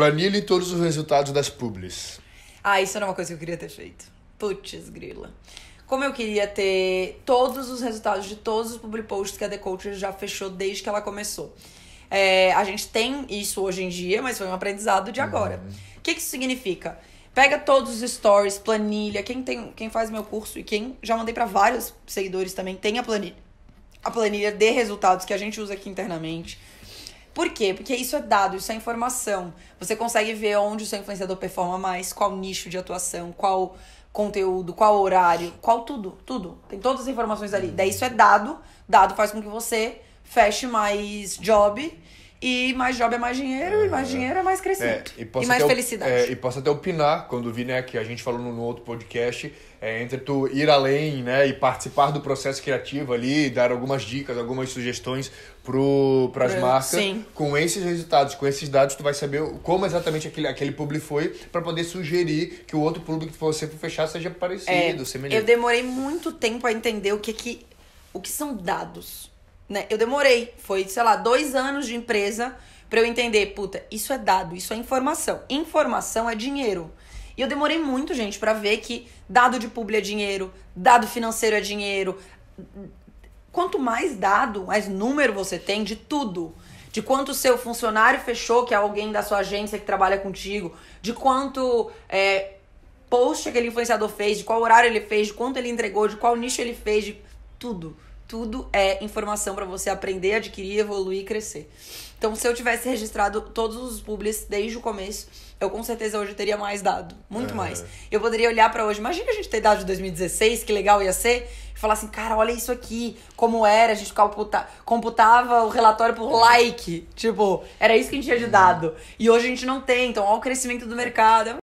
Planilha e todos os resultados das publis. Ah, isso era uma coisa que eu queria ter feito. Putz, grila. Como eu queria ter todos os resultados de todos os public posts que a The Culture já fechou desde que ela começou. É, a gente tem isso hoje em dia, mas foi um aprendizado de agora. Uhum. O uhum. que, que isso significa? Pega todos os stories, planilha. Quem, tem, quem faz meu curso e quem já mandei para vários seguidores também tem a planilha. A planilha de resultados que a gente usa aqui internamente por quê? Porque isso é dado, isso é informação. Você consegue ver onde o seu influenciador performa mais, qual nicho de atuação, qual conteúdo, qual horário, qual tudo, tudo. Tem todas as informações ali. Daí isso é dado, dado faz com que você feche mais job e mais job é mais dinheiro, e mais é. dinheiro é mais crescimento. É, e, e, mais felicidade. É, e posso até opinar, quando vi, né, que a gente falou no, no outro podcast, é, entre tu ir além, né, e participar do processo criativo ali, dar algumas dicas, algumas sugestões para as marcas. Sim. Com esses resultados, com esses dados, tu vai saber como exatamente aquele, aquele público foi para poder sugerir que o outro público que você for fechar seja parecido, é, semelhante. Eu demorei muito tempo a entender o que, que o que são dados né? Eu demorei, foi, sei lá, dois anos de empresa para eu entender, puta, isso é dado, isso é informação. Informação é dinheiro. E eu demorei muito, gente, para ver que dado de publi é dinheiro, dado financeiro é dinheiro. Quanto mais dado, mais número você tem de tudo. De quanto seu funcionário fechou, que é alguém da sua agência que trabalha contigo, de quanto é, post aquele influenciador fez, de qual horário ele fez, de quanto ele entregou, de qual nicho ele fez, de tudo tudo é informação para você aprender, adquirir, evoluir e crescer. Então, se eu tivesse registrado todos os publis desde o começo, eu com certeza hoje teria mais dado, muito é. mais. Eu poderia olhar para hoje, imagina a gente ter dado de 2016, que legal ia ser, e falar assim, cara, olha isso aqui, como era, a gente computa, computava o relatório por like, tipo, era isso que a gente tinha de dado. E hoje a gente não tem, então olha o crescimento do mercado, é